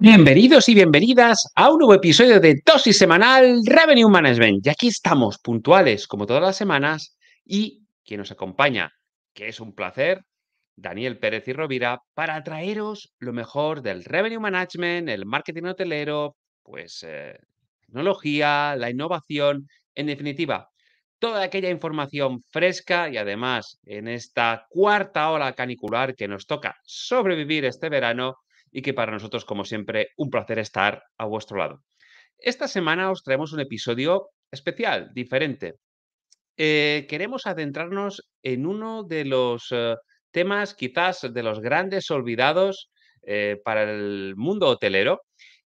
Bienvenidos y bienvenidas a un nuevo episodio de Dosis Semanal Revenue Management. Y aquí estamos puntuales, como todas las semanas, y quien nos acompaña, que es un placer, Daniel Pérez y Rovira, para traeros lo mejor del Revenue Management, el marketing hotelero, pues eh, tecnología, la innovación, en definitiva, toda aquella información fresca y además en esta cuarta ola canicular que nos toca sobrevivir este verano y que para nosotros, como siempre, un placer estar a vuestro lado. Esta semana os traemos un episodio especial, diferente. Eh, queremos adentrarnos en uno de los eh, temas quizás de los grandes olvidados eh, para el mundo hotelero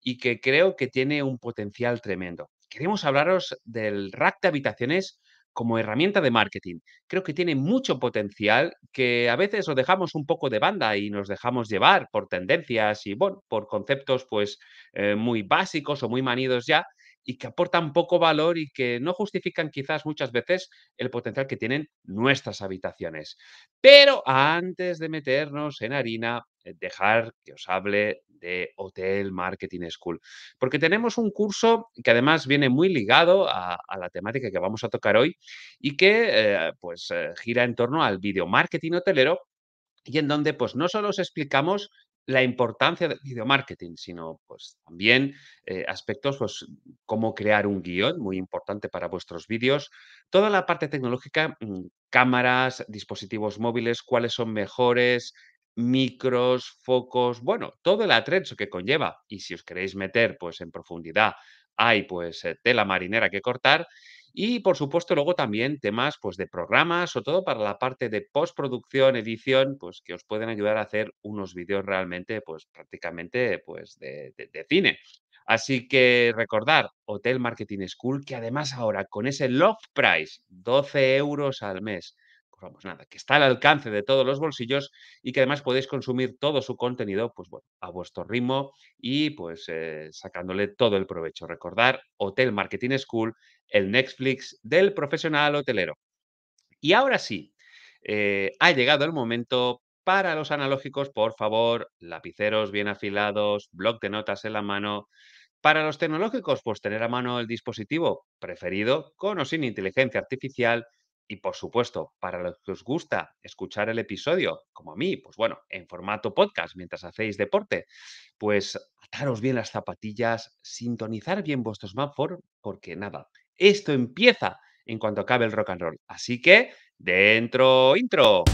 y que creo que tiene un potencial tremendo. Queremos hablaros del rack de habitaciones como herramienta de marketing. Creo que tiene mucho potencial que a veces lo dejamos un poco de banda y nos dejamos llevar por tendencias y por conceptos pues eh, muy básicos o muy manidos ya y que aportan poco valor y que no justifican quizás muchas veces el potencial que tienen nuestras habitaciones. Pero antes de meternos en harina, eh, dejar que os hable de Hotel Marketing School, porque tenemos un curso que además viene muy ligado a, la temática que vamos a tocar hoy y que eh, pues eh, gira en torno al video marketing hotelero y en donde pues no solo os explicamos la importancia del video marketing, sino pues también eh, aspectos pues cómo crear un guión, muy importante para vuestros vídeos, toda la parte tecnológica, mm, cámaras, dispositivos móviles, cuáles son mejores, micros, focos, bueno, todo el atrecho que conlleva. Y si os queréis meter pues en profundidad, hay pues eh, tela marinera que cortar y por supuesto, luego también temas pues, de programas o todo para la parte de postproducción, edición, pues que os pueden ayudar a hacer unos vídeos realmente, pues prácticamente pues, de, cine. Así que recordar, Hotel Marketing School, que además ahora con ese Love Price, 12 euros al mes, vamos, nada, que está al alcance de todos los bolsillos y que además podéis consumir todo su contenido, pues bueno, a vuestro ritmo y pues eh, sacándole todo el provecho. Recordar Hotel Marketing School, el Netflix del profesional hotelero. Y ahora sí, eh, ha llegado el momento para los analógicos, por favor, lapiceros bien afilados, bloc de notas en la mano. Para los tecnológicos, pues tener a mano el dispositivo preferido, con o sin inteligencia artificial, y por supuesto, para los que os gusta escuchar el episodio, como a mí, pues bueno, en formato podcast mientras hacéis deporte, pues ataros bien las zapatillas, sintonizar bien vuestro smartphone, porque nada, esto empieza en cuanto acabe el rock and roll. Así que, dentro intro.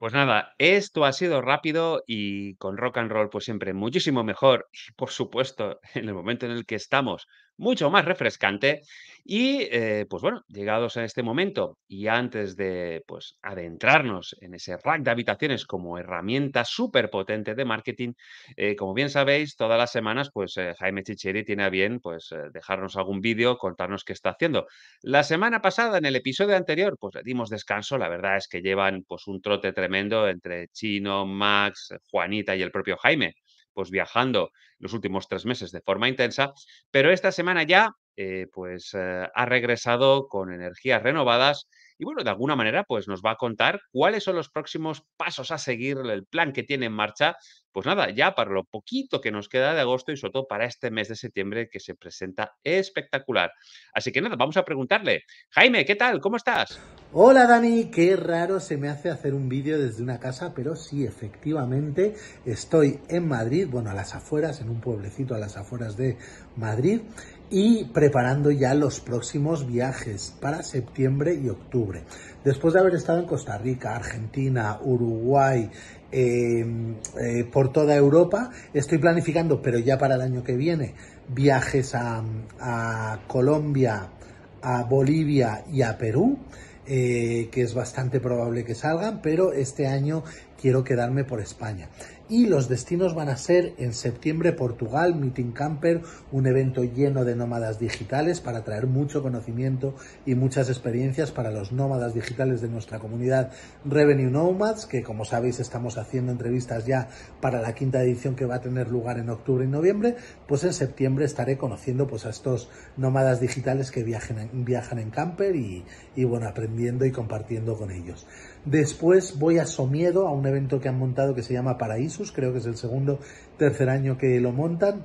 Pues nada, esto ha sido rápido y con rock and roll pues siempre muchísimo mejor. por supuesto, en el momento en el que estamos, mucho más refrescante. Y eh, pues bueno, llegados a este momento y antes de pues, adentrarnos en ese rack de habitaciones como herramienta súper potente de marketing, eh, como bien sabéis, todas las semanas pues eh, Jaime Chicheri tiene a bien pues dejarnos algún vídeo, contarnos qué está haciendo. La semana pasada, en el episodio anterior, pues le dimos descanso, la verdad es que llevan pues un trote tremendo entre Chino, Max, Juanita y el propio Jaime pues viajando los últimos tres meses de forma intensa, pero esta semana ya eh, pues eh, ha regresado con energías renovadas y bueno, de alguna manera, pues nos va a contar cuáles son los próximos pasos a seguir, el plan que tiene en marcha. Pues nada, ya para lo poquito que nos queda de agosto y sobre todo para este mes de septiembre que se presenta espectacular. Así que nada, vamos a preguntarle. Jaime, ¿qué tal? ¿Cómo estás? Hola Dani, qué raro se me hace hacer un vídeo desde una casa, pero sí, efectivamente, estoy en Madrid, bueno, a las afueras, en un pueblecito a las afueras de Madrid, y preparando ya los próximos viajes para septiembre y octubre. Después de haber estado en Costa Rica, Argentina, Uruguay, em, eh, por toda Europa, estoy planificando, pero ya para el año que viene, viajes a, Colombia, a Bolivia y a Perú. Eh, que es bastante probable que salgan, pero este año quiero quedarme por España. Y los destinos van a ser en septiembre Portugal, Meeting Camper, un evento lleno de nómadas digitales para traer mucho conocimiento y muchas experiencias para los nómadas digitales de nuestra comunidad Revenue Nomads, que como sabéis estamos haciendo entrevistas ya para la quinta edición que va a tener lugar en octubre y noviembre, pues en septiembre estaré conociendo pues a estos nómadas digitales que viajan en camper y, y bueno, aprendiendo y compartiendo con ellos. Después voy a Somiedo, a un evento que han montado que se llama Paraísos. creo que es el segundo, tercer año que lo montan.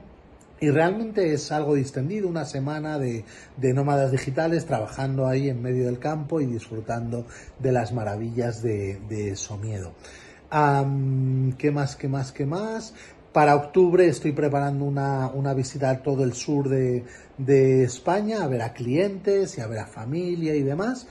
Y realmente es algo distendido, una semana de, nómadas digitales trabajando ahí en medio del campo y disfrutando de las maravillas de, Somiedo. ¿Qué más, qué más, qué más? Para octubre estoy preparando una, visita a todo el sur de, de España, a ver a clientes y a ver a familia y demás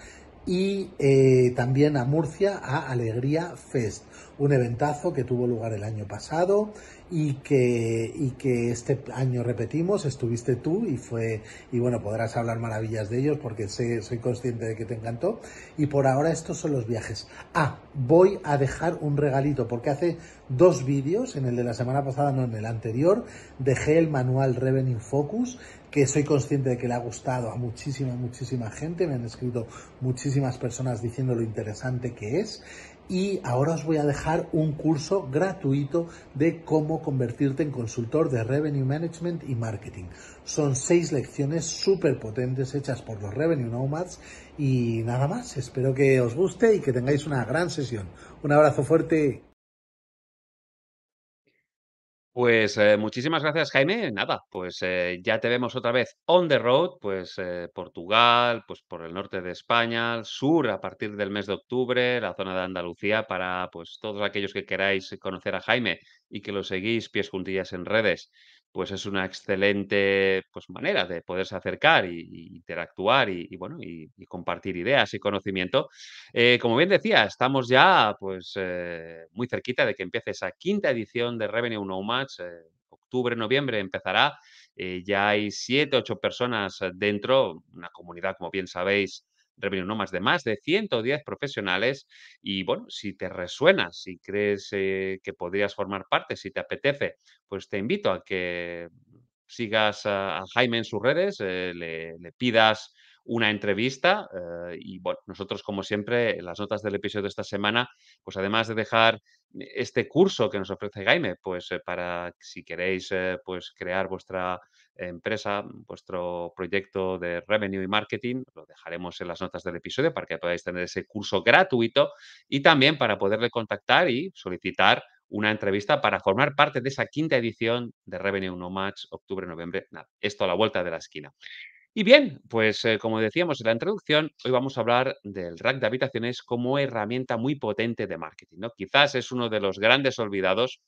y eh, también a Murcia a Alegría Fest, un eventazo que tuvo lugar el año pasado y que, y que este año repetimos, estuviste tú y fue, y bueno, podrás hablar maravillas de ellos porque sé, soy consciente de que te encantó. Y por ahora estos son los viajes. Ah, voy a dejar un regalito porque hace dos vídeos, en el de la semana pasada, no en el anterior, dejé el manual Revenue Focus que soy consciente de que le ha gustado a muchísima, muchísima gente. Me han escrito muchísimas personas diciendo lo interesante que es. Y ahora os voy a dejar un curso gratuito de cómo convertirte en consultor de Revenue Management y Marketing. Son seis lecciones súper potentes hechas por los Revenue Nomads y nada más. Espero que os guste y que tengáis una gran sesión. Un abrazo fuerte. Pues eh, muchísimas gracias, Jaime. Nada, pues eh, ya te vemos otra vez on the road, pues eh, Portugal, pues por el norte de España, sur a partir del mes de octubre, la zona de Andalucía, para pues todos aquellos que queráis conocer a Jaime y que lo seguís pies juntillas en redes, pues es una excelente pues, manera de poderse acercar y, interactuar y, bueno, y, compartir ideas y conocimiento. Eh, como bien decía, estamos ya pues, eh, muy cerquita de que empiece esa quinta edición de Revenue Nomads. Eh, octubre, noviembre empezará. ya hay siete, ocho personas dentro, una comunidad, como bien sabéis, no más de más de 110 profesionales. Y bueno, si te resuena, si crees eh, que podrías formar parte, si te apetece, pues te invito a que sigas a, Jaime en sus redes, eh, le, le, pidas una entrevista. Eh, y bueno, nosotros, como siempre, en las notas del episodio de esta semana, pues además de dejar este curso que nos ofrece Jaime, pues eh, para si queréis eh, pues crear vuestra empresa, vuestro proyecto de revenue y marketing, lo dejaremos en las notas del episodio para que podáis tener ese curso gratuito y también para poderle contactar y solicitar una entrevista para formar parte de esa quinta edición de Revenue No match octubre-noviembre. Nada, esto a la vuelta de la esquina. Y bien, pues eh, como decíamos en la introducción, hoy vamos a hablar del rack de habitaciones como herramienta muy potente de marketing. ¿no? Quizás es uno de los grandes olvidados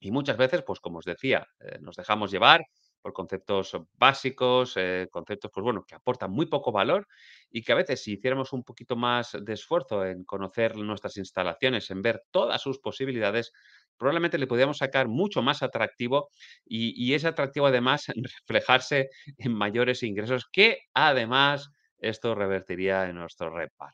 y muchas veces, pues como os decía, eh, nos dejamos llevar por conceptos eh, básicos, eh, conceptos pues bueno, que aportan muy poco valor y que a veces si hiciéramos un poquito más de esfuerzo en conocer nuestras instalaciones, en ver todas sus posibilidades, probablemente le podríamos sacar mucho más atractivo y, es ese atractivo además reflejarse en mayores ingresos que además esto revertiría en nuestro repar.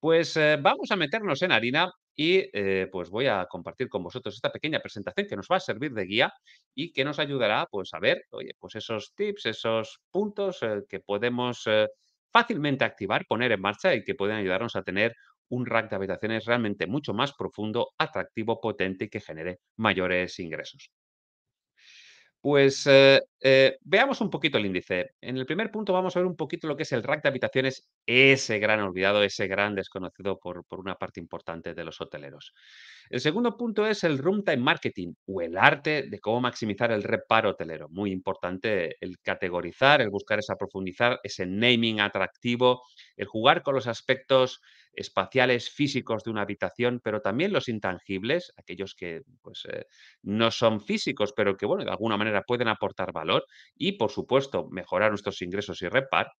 Pues eh, vamos a meternos en harina y eh, pues voy a compartir con vosotros esta pequeña presentación que nos va a servir de guía y que nos ayudará pues a ver, oye, pues esos tips, esos puntos eh, que podemos eh, fácilmente activar, poner en marcha y que pueden ayudarnos a tener un rack de habitaciones realmente mucho más profundo, atractivo, potente y que genere mayores ingresos. Pues eh, veamos un poquito el índice. En el primer punto vamos a ver un poquito lo que es el rack de habitaciones, ese gran olvidado, ese gran desconocido por, una parte importante de los hoteleros. El segundo punto es el room time marketing o el arte de cómo maximizar el reparo hotelero. Muy importante el categorizar, el buscar esa profundizar, ese naming atractivo, el jugar con los aspectos espaciales, físicos de una habitación, pero también los intangibles, aquellos que pues, eh, no son físicos, pero que bueno, de alguna manera pueden aportar valor y, por supuesto, mejorar nuestros ingresos y repar.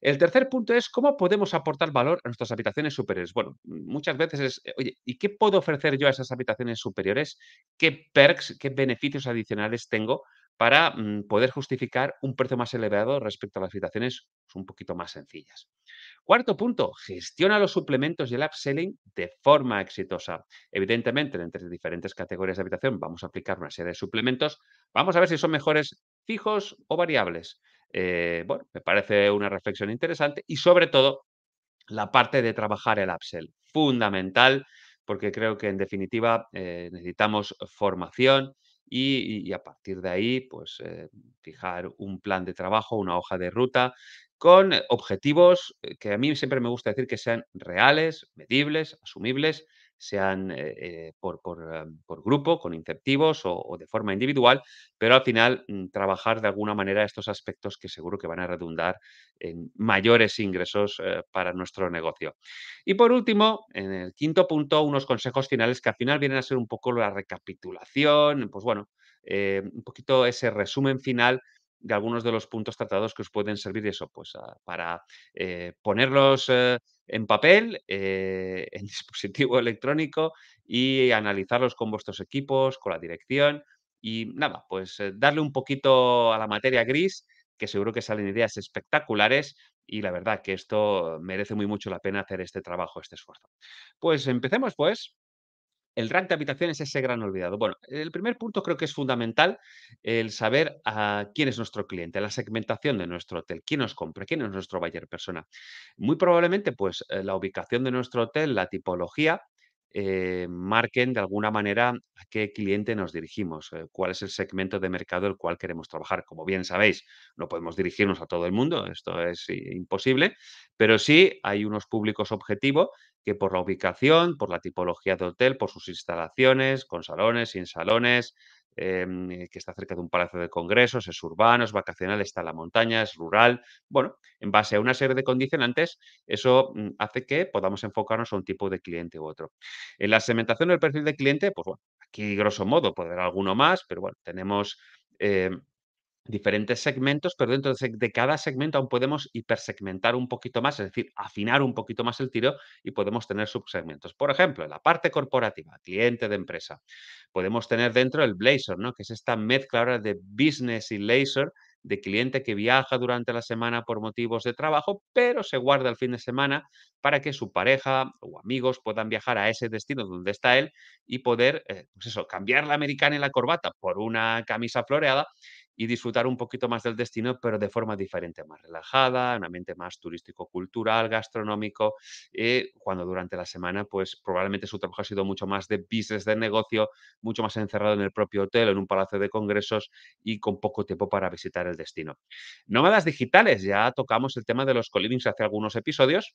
El tercer punto es cómo podemos aportar valor a nuestras habitaciones superiores. Bueno, muchas veces es, eh, oye, ¿y qué puedo ofrecer yo a esas habitaciones superiores? ¿Qué perks, qué beneficios adicionales tengo para mm, poder justificar un precio más elevado respecto a las habitaciones un poquito más sencillas. Cuarto punto, gestiona los suplementos y el upselling de forma exitosa. Evidentemente, entre diferentes categorías de habitación vamos a aplicar una serie de suplementos. Vamos a ver si son mejores fijos o variables. Eh, bueno, me parece una reflexión interesante y sobre todo la parte de trabajar el upsell, fundamental, porque creo que en definitiva eh, necesitamos formación y, a partir de ahí, pues eh, fijar un plan de trabajo, una hoja de ruta con objetivos que a mí siempre me gusta decir que sean reales, medibles, asumibles sean eh, eh, eh, por, grupo, con incentivos o, de forma individual, pero al final mm, trabajar de alguna manera estos aspectos que seguro que van a redundar en mayores ingresos para nuestro negocio. Y por último, en el quinto punto, unos consejos finales que al final vienen a ser un poco la recapitulación, pues bueno, un poquito ese resumen final de algunos de los puntos tratados que os pueden servir eso, pues ah, para eh, ponerlos eh, en papel, eh, en dispositivo electrónico y analizarlos con vuestros equipos, con la dirección y nada, pues darle un poquito a la materia gris, que seguro que salen ideas espectaculares y la verdad que esto merece muy mucho la pena hacer este trabajo, este esfuerzo. Pues empecemos pues el rank de habitaciones es ese gran olvidado. Bueno, el primer punto creo que es fundamental el saber a quién es nuestro cliente, la segmentación de nuestro hotel, quién nos compra, quién es nuestro buyer persona. Muy probablemente, pues eh, la ubicación de nuestro hotel, la tipología, eh, marquen de alguna manera a qué cliente nos dirigimos, eh, cuál es el segmento de mercado el cual queremos trabajar. Como bien sabéis, no podemos dirigirnos a todo el mundo, esto es imposible, pero sí hay unos públicos objetivos, que por la ubicación, por la tipología de hotel, por sus instalaciones, con salones, sin salones, em, eh, que está cerca de un palacio de congresos, es urbano, es vacacional, está en la montaña, es rural. Bueno, en base a una serie de condicionantes, eso mm, hace que podamos enfocarnos a un tipo de cliente u otro. En la segmentación del perfil de cliente, pues bueno, aquí grosso modo puede haber alguno más, pero bueno, tenemos... Em, diferentes segmentos, pero dentro de cada segmento aún podemos hipersegmentar un poquito más, es decir, afinar un poquito más el tiro y podemos tener subsegmentos. Por ejemplo, en la parte corporativa, cliente de empresa, podemos tener dentro el blazer, ¿no? que es esta mezcla ahora de business y laser de cliente que viaja durante la semana por motivos de trabajo, pero se guarda el fin de semana para que su pareja o amigos puedan viajar a ese destino donde está él y poder, eh, pues eso, cambiar la americana y la corbata por una camisa floreada y disfrutar un poquito más del destino, pero de forma diferente, más relajada, un ambiente más turístico-cultural, gastronómico, eh, cuando durante la semana, pues probablemente su trabajo ha sido mucho más de business, de negocio, mucho más encerrado en el propio hotel, en un palacio de congresos y con poco tiempo para visitar el destino. Nómadas digitales, ya tocamos el tema de los colivings hace algunos episodios,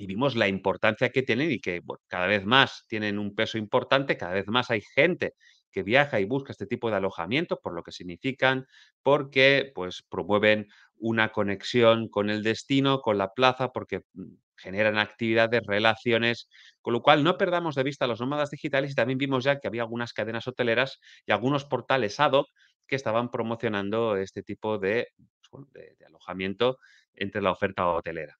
y vimos la importancia que tienen y que cada vez más tienen un peso importante, cada vez más hay gente que viaja y busca este tipo de alojamiento, por lo que significan, porque pues, promueven una conexión con el destino, con la plaza, porque mm, generan actividades, relaciones, con lo cual no perdamos de vista a los nómadas digitales y también vimos ya que había algunas cadenas hoteleras y algunos portales ad hoc que estaban promocionando este tipo de pues, alojamiento entre la oferta hotelera.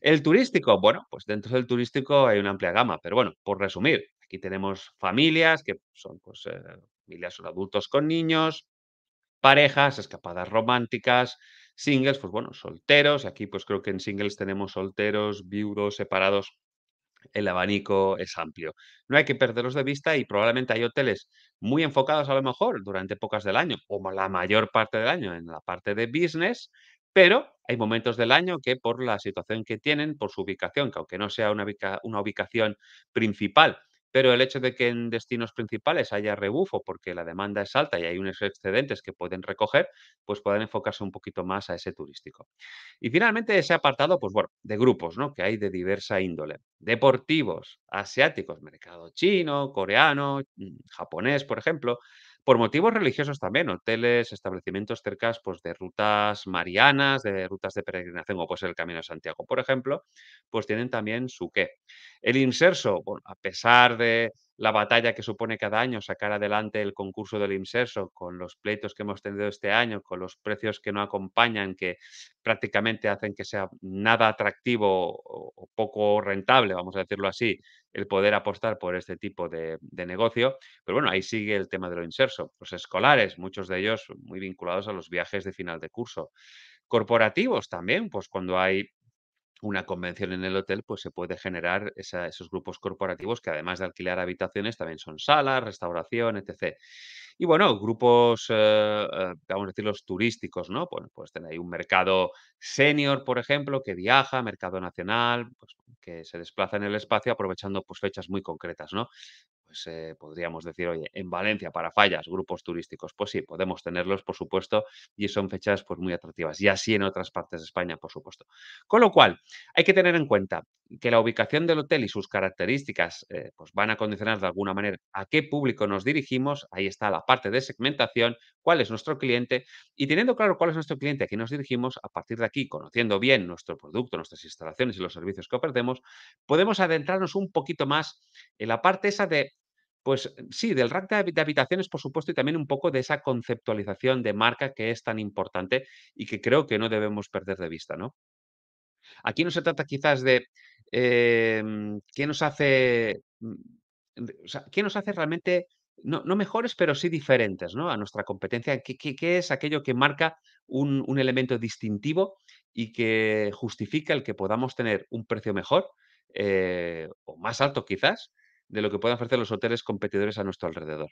El turístico, bueno, pues dentro del turístico hay una amplia gama, pero bueno, por resumir, Aquí tenemos familias, que son pues, eh, familias son adultos con niños, parejas, escapadas románticas, singles, pues bueno, solteros. Aquí pues creo que en singles tenemos solteros, viudos, separados. El abanico es amplio. No hay que perderlos de vista y probablemente hay hoteles muy enfocados a lo mejor durante pocas del año, o la mayor parte del año en la parte de business, pero hay momentos del año que por la situación que tienen, por su ubicación, que aunque no sea una, una ubicación principal pero el hecho de que en destinos principales haya rebufo porque la demanda es alta y hay unos excedentes que pueden recoger, pues pueden enfocarse un poquito más a ese turístico. Y finalmente ese apartado, pues bueno, de grupos, ¿no? Que hay de diversa índole. Deportivos, asiáticos, mercado chino, coreano, mm, japonés, por ejemplo, por motivos religiosos también, hoteles, establecimientos cercanos pues, de rutas marianas, de rutas de peregrinación, o puede el Camino de Santiago, por ejemplo, pues tienen también su qué. El inserso, bueno, a pesar de la batalla que supone cada año sacar adelante el concurso del inserso con los pleitos que hemos tenido este año, con los precios que no acompañan, que prácticamente hacen que sea nada atractivo o poco rentable, vamos a decirlo así, el poder apostar por este tipo de, negocio. Pero bueno, ahí sigue el tema de lo inserso. Los escolares, muchos de ellos muy vinculados a los viajes de final de curso. Corporativos también, pues cuando hay una convención en el hotel, pues se puede generar esos grupos corporativos que además de alquilar habitaciones, también son salas, restauración, etc. Y bueno, grupos, eh, eh, vamos a decir, los turísticos, ¿no? Bueno, pues tenéis un mercado senior, por ejemplo, que viaja, mercado nacional, pues, que se desplaza en el espacio aprovechando pues, fechas muy concretas, ¿no? pues eh, podríamos decir, oye, en Valencia para fallas, grupos turísticos, pues sí, podemos tenerlos, por supuesto, y son fechas pues muy atractivas, y así en otras partes de España, por supuesto. Con lo cual, hay que tener en cuenta que la ubicación del hotel y sus características eh, pues van a condicionar de alguna manera a qué público nos dirigimos, ahí está la parte de segmentación, cuál es nuestro cliente, y teniendo claro cuál es nuestro cliente, a quién nos dirigimos, a partir de aquí, conociendo bien nuestro producto, nuestras instalaciones y los servicios que ofrecemos, podemos adentrarnos un poquito más en la parte esa de pues sí, del rack de, habitaciones, por supuesto, y también un poco de esa conceptualización de marca que es tan importante y que creo que no debemos perder de vista, ¿no? Aquí no se trata quizás de em, qué nos hace, mm, qué nos hace realmente, no, mejores, pero sí diferentes, ¿no? A nuestra competencia, qué, es aquello que marca un, elemento distintivo y que justifica el que podamos tener un precio mejor eh, o más alto quizás de lo que pueden ofrecer los hoteles competidores a nuestro alrededor.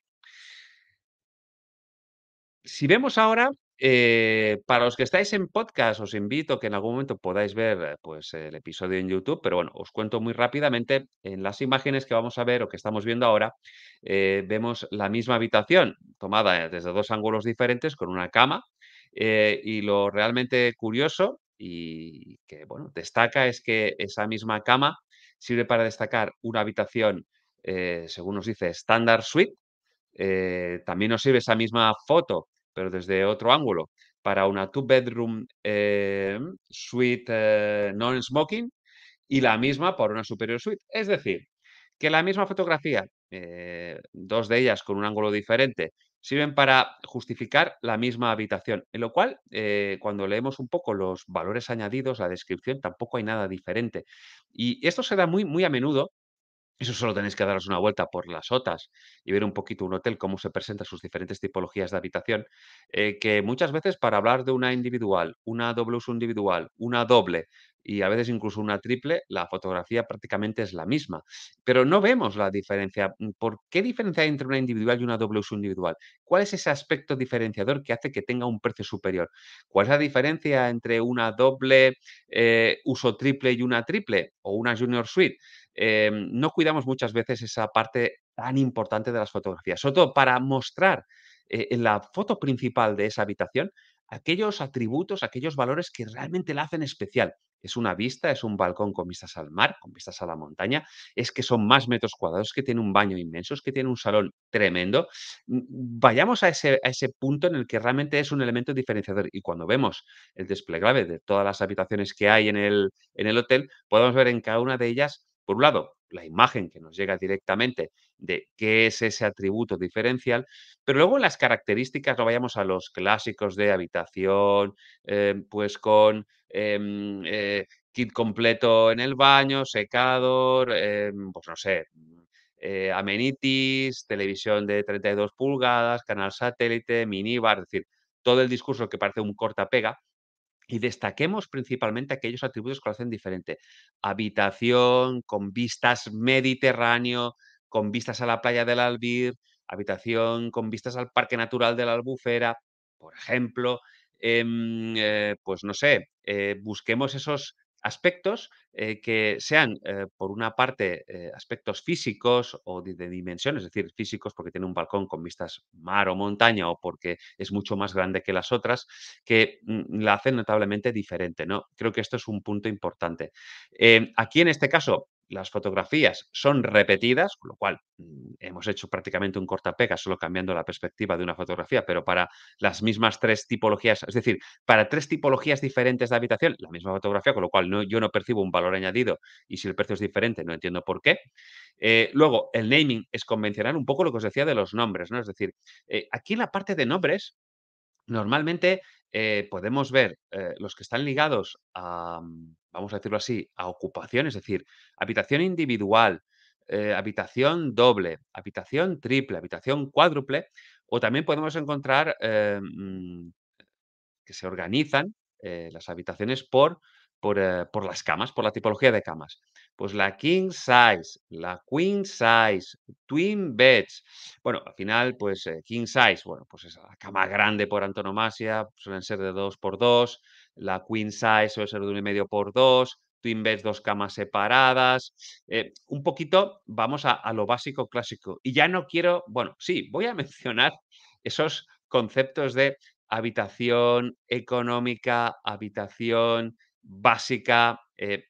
Si vemos ahora, eh, para los que estáis en podcast, os invito que en algún momento podáis ver eh, pues, el episodio en YouTube, pero bueno, os cuento muy rápidamente, en las imágenes que vamos a ver o que estamos viendo ahora, eh, vemos la misma habitación tomada desde dos ángulos diferentes con una cama. y lo realmente curioso y que bueno, destaca es que esa misma cama sirve para destacar una habitación eh, según nos dice Standard Suite, eh, también nos sirve esa misma foto, pero desde otro ángulo, para una two-bedroom eh, suite non-smoking y la misma para una superior suite. Es decir, que la misma fotografía, dos de ellas con un ángulo diferente, sirven para justificar la misma habitación. En lo cual, cuando leemos un poco los valores añadidos, la descripción, tampoco hay nada diferente. Y esto se da muy, muy a menudo eso solo tenéis que daros una vuelta por las OTAs y ver un poquito un hotel, cómo se presenta sus diferentes tipologías de habitación, eh, que muchas veces para hablar de una individual, una doble uso individual, una doble y a veces incluso una triple, la fotografía prácticamente es la misma. Pero no vemos la diferencia. Mm, ¿Por qué diferencia hay entre una individual y una doble uso individual? ¿Cuál es ese aspecto diferenciador que hace que tenga un precio superior? ¿Cuál es la diferencia entre una doble eh, uso triple y una triple o una junior suite? Em, no cuidamos muchas veces esa parte tan importante de las fotografías, sobre todo para mostrar eh, en la foto principal de esa habitación aquellos atributos, aquellos valores que realmente la hacen especial. Es una vista, es un balcón con vistas al mar, con vistas a la montaña, es que son más metros cuadrados, que tiene un baño inmenso, es que tiene un salón tremendo. Mm, vayamos a ese, a ese punto en el que realmente es un elemento diferenciador y cuando vemos el grave de todas las habitaciones que hay el, en el hotel, podemos ver en cada una de ellas por un lado, la imagen que nos llega directamente de qué es ese atributo diferencial, pero luego las características, no vayamos a los clásicos de habitación, em, pues con em, eh, kit completo en el baño, secador, em, pues no sé, eh, amenitis, televisión de 32 pulgadas, canal satélite, minibar, es decir, todo el discurso que parece un corta pega, y destaquemos principalmente aquellos atributos que lo hacen diferente. Habitación con vistas mediterráneo, con vistas a la playa del Albir, habitación con vistas al Parque Natural de la Albufera, por ejemplo. Em, eh, pues no sé, eh, busquemos esos aspectos eh, que sean, eh, por una parte, eh, aspectos físicos o de, de, dimensiones, es decir, físicos porque tiene un balcón con vistas mar o montaña o porque es mucho más grande que las otras, que mm, la hacen notablemente diferente. ¿no? Creo que esto es un punto importante. aquí, en este caso, las fotografías son repetidas, con lo cual mm, hemos hecho prácticamente un cortapega, solo cambiando la perspectiva de una fotografía, pero para las mismas tres tipologías, es decir, para tres tipologías diferentes de habitación, la misma fotografía, con lo cual yo no percibo un valor añadido y si el precio es diferente, no entiendo por qué. Eh, luego, el naming es convencional, un poco lo que os decía de los nombres, ¿no? Es decir, eh, aquí en la parte de nombres, normalmente eh, podemos ver los que están ligados a mm, vamos a decirlo así, a ocupación, es decir, habitación individual, eh, habitación doble, habitación triple, habitación cuádruple, o también podemos encontrar eh, mm, que se organizan eh, las habitaciones por eh, por, las camas, por la tipología de camas. Pues la king size, la queen size, twin beds. Bueno, al final, pues eh, king size, bueno, pues es la cama grande por antonomasia, suelen ser de 2 por 2 la queen size suele ser de 1,5 por 2 twin beds, dos camas separadas. Eh, un poquito vamos a lo básico clásico. Y ya no quiero, bueno, sí, voy a mencionar esos conceptos de habitación económica, habitación básica, eh,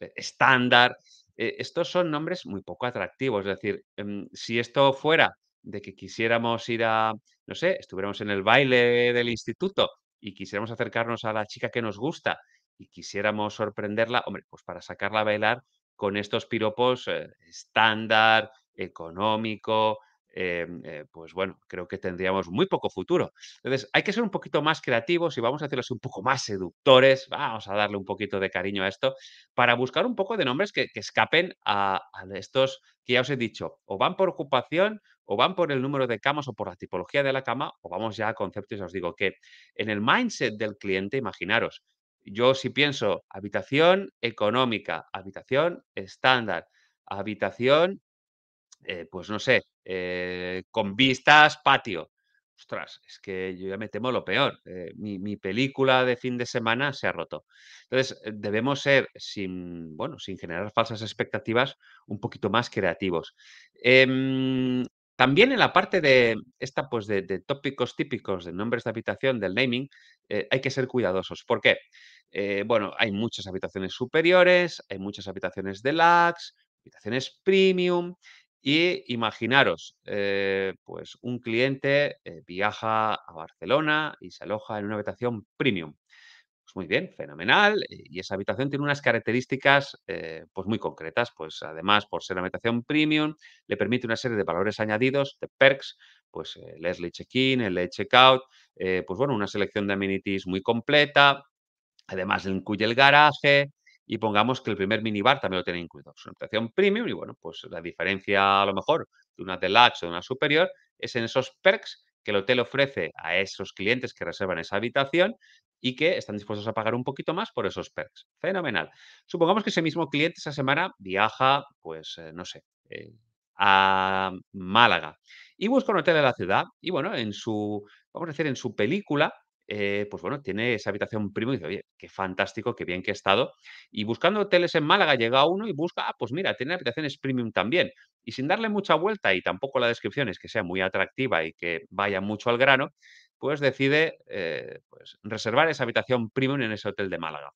eh, estándar. Eh, estos son nombres muy poco atractivos. Es decir, em, si esto fuera de que quisiéramos ir a, no sé, estuviéramos en el baile del instituto y quisiéramos acercarnos a la chica que nos gusta y quisiéramos sorprenderla, hombre, pues para sacarla a bailar con estos piropos estándar, económico, Em, eh, pues bueno, creo que tendríamos muy poco futuro. Entonces, hay que ser un poquito más creativos y vamos a hacerlos un poco más seductores, vamos a darle un poquito de cariño a esto, para buscar un poco de nombres que, escapen a, a estos que ya os he dicho, o van por ocupación, o van por el número de camas o por la tipología de la cama, o vamos ya a conceptos, os digo que en el mindset del cliente, imaginaros, yo si pienso habitación económica, habitación estándar, habitación eh, pues no sé, eh, con vistas, patio. Ostras, es que yo ya me temo lo peor. Eh, mi, película de fin de semana se ha roto. Entonces, debemos ser, sin, bueno, sin generar falsas expectativas, un poquito más creativos. Em, también en la parte de esta, pues de, de, tópicos típicos de nombres de habitación, del naming, hay que ser cuidadosos. ¿Por qué? bueno, hay muchas habitaciones superiores, hay muchas habitaciones deluxe, habitaciones premium. Y imaginaros, eh, pues un cliente eh, viaja a Barcelona y se aloja en una habitación premium. Pues muy bien, fenomenal. Y esa habitación tiene unas características eh, pues muy concretas. Pues además, por ser una habitación premium, le permite una serie de valores añadidos, de perks, pues el early check-in, el late check-out, pues bueno, una selección de amenities muy completa. Además, incluye el garaje, y pongamos que el primer minibar también lo tiene incluido. Es una premium y bueno, pues la diferencia a lo mejor de una deluxe o de una superior es en esos perks que el hotel ofrece a esos clientes que reservan esa habitación y que están dispuestos a pagar un poquito más por esos perks. Fenomenal. Supongamos que ese mismo cliente esa semana viaja, pues, eh, no sé, eh, a Málaga y busca un hotel de la ciudad y bueno, en su, vamos a decir, en su película eh, pues bueno, tiene esa habitación primo y dice, oye, qué fantástico, qué bien que he estado. Y buscando hoteles en Málaga llega uno y busca, ah, pues mira, tiene habitaciones premium también. Y sin darle mucha vuelta y tampoco la descripción es que sea muy atractiva y que vaya mucho al grano, pues decide eh, pues reservar esa habitación premium en ese hotel de Málaga.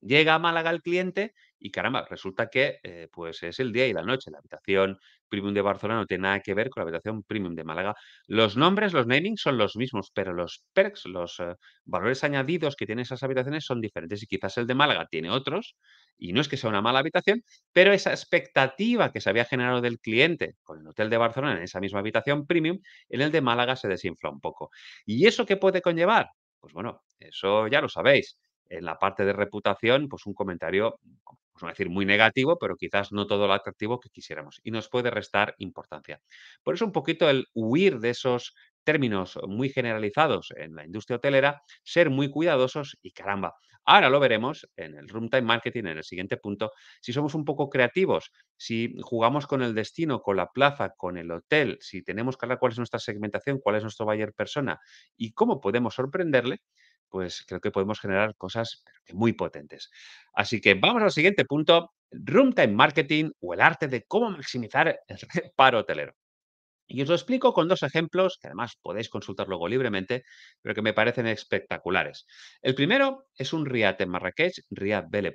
Llega a Málaga el cliente y caramba, resulta que eh, pues es el día y la noche. La habitación premium de Barcelona no tiene nada que ver con la habitación premium de Málaga. Los nombres, los namings son los mismos, pero los perks, los eh, valores añadidos que tienen esas habitaciones son diferentes y quizás el de Málaga tiene otros. Y no es que sea una mala habitación, pero esa expectativa que se había generado del cliente con el hotel de Barcelona en esa misma habitación premium, en el de Málaga se desinfla un poco. ¿Y eso qué puede conllevar? Pues bueno, eso ya lo sabéis en la parte de reputación, pues un comentario, vamos pues, a decir, muy negativo, pero quizás no todo lo atractivo que quisiéramos y nos puede restar importancia. Por eso un poquito el huir de esos términos muy generalizados en la industria hotelera, ser muy cuidadosos y caramba. Ahora lo veremos en el Room Time Marketing, en el siguiente punto, si somos un poco creativos, si jugamos con el destino, con la plaza, con el hotel, si tenemos que hablar cuál es nuestra segmentación, cuál es nuestro buyer persona y cómo podemos sorprenderle, pues creo que podemos generar cosas muy potentes. Así que vamos al siguiente punto, Room Time Marketing o el arte de cómo maximizar el reparo hotelero. Y os lo explico con dos ejemplos que además podéis consultar luego libremente, pero que me parecen espectaculares. El primero es un Riad en Marrakech, Riad Belle